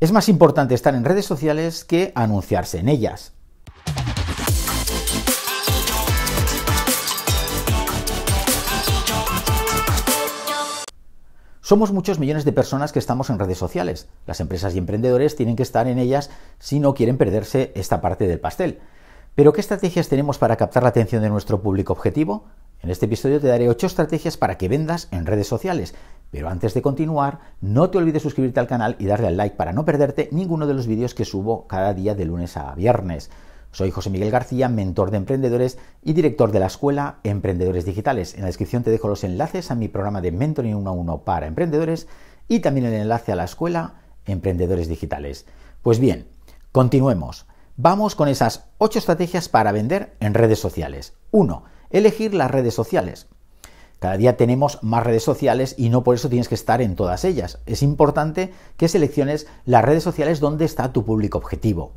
Es más importante estar en redes sociales que anunciarse en ellas. Somos muchos millones de personas que estamos en redes sociales. Las empresas y emprendedores tienen que estar en ellas si no quieren perderse esta parte del pastel. Pero ¿qué estrategias tenemos para captar la atención de nuestro público objetivo? En este episodio te daré 8 estrategias para que vendas en redes sociales pero antes de continuar, no te olvides suscribirte al canal y darle al like para no perderte ninguno de los vídeos que subo cada día de lunes a viernes. Soy José Miguel García, mentor de emprendedores y director de la escuela Emprendedores Digitales. En la descripción te dejo los enlaces a mi programa de Mentoring 1 a 1 para emprendedores y también el enlace a la escuela Emprendedores Digitales. Pues bien, continuemos. Vamos con esas 8 estrategias para vender en redes sociales. 1. Elegir las redes sociales. Cada día tenemos más redes sociales y no por eso tienes que estar en todas ellas. Es importante que selecciones las redes sociales donde está tu público objetivo.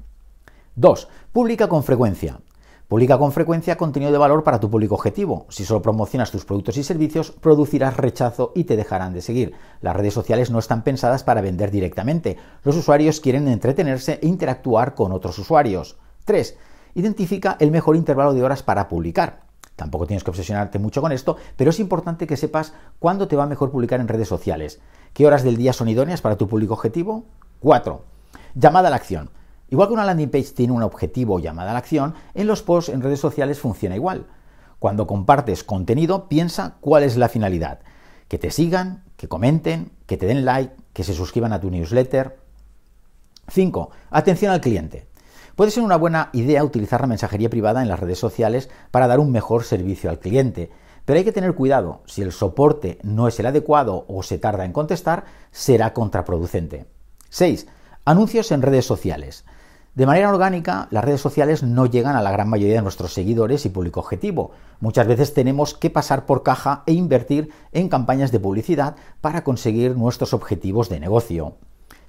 2. Publica con frecuencia. Publica con frecuencia contenido de valor para tu público objetivo. Si solo promocionas tus productos y servicios, producirás rechazo y te dejarán de seguir. Las redes sociales no están pensadas para vender directamente. Los usuarios quieren entretenerse e interactuar con otros usuarios. 3. Identifica el mejor intervalo de horas para publicar. Tampoco tienes que obsesionarte mucho con esto, pero es importante que sepas cuándo te va mejor publicar en redes sociales. ¿Qué horas del día son idóneas para tu público objetivo? 4. Llamada a la acción. Igual que una landing page tiene un objetivo o llamada a la acción, en los posts en redes sociales funciona igual. Cuando compartes contenido, piensa cuál es la finalidad. Que te sigan, que comenten, que te den like, que se suscriban a tu newsletter. 5. Atención al cliente. Puede ser una buena idea utilizar la mensajería privada en las redes sociales para dar un mejor servicio al cliente, pero hay que tener cuidado, si el soporte no es el adecuado o se tarda en contestar, será contraproducente. 6. Anuncios en redes sociales. De manera orgánica, las redes sociales no llegan a la gran mayoría de nuestros seguidores y público objetivo. Muchas veces tenemos que pasar por caja e invertir en campañas de publicidad para conseguir nuestros objetivos de negocio.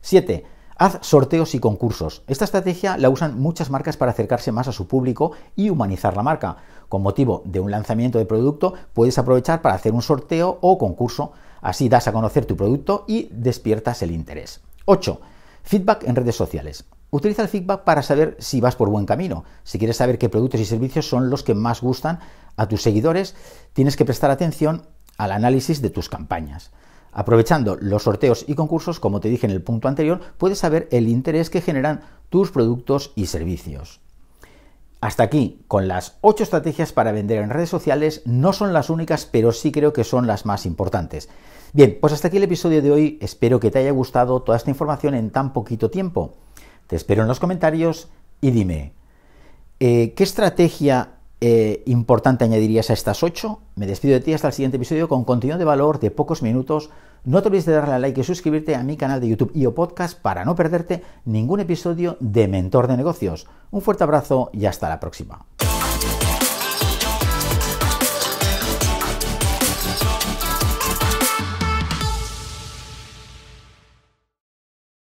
7. Haz sorteos y concursos. Esta estrategia la usan muchas marcas para acercarse más a su público y humanizar la marca. Con motivo de un lanzamiento de producto, puedes aprovechar para hacer un sorteo o concurso. Así das a conocer tu producto y despiertas el interés. 8. Feedback en redes sociales. Utiliza el feedback para saber si vas por buen camino. Si quieres saber qué productos y servicios son los que más gustan a tus seguidores, tienes que prestar atención al análisis de tus campañas. Aprovechando los sorteos y concursos, como te dije en el punto anterior, puedes saber el interés que generan tus productos y servicios. Hasta aquí, con las 8 estrategias para vender en redes sociales, no son las únicas, pero sí creo que son las más importantes. Bien, pues hasta aquí el episodio de hoy, espero que te haya gustado toda esta información en tan poquito tiempo. Te espero en los comentarios y dime, eh, ¿qué estrategia eh, importante añadirías a estas 8. Me despido de ti hasta el siguiente episodio con contenido de valor de pocos minutos. No te olvides de darle a like y suscribirte a mi canal de YouTube y o podcast para no perderte ningún episodio de Mentor de Negocios. Un fuerte abrazo y hasta la próxima.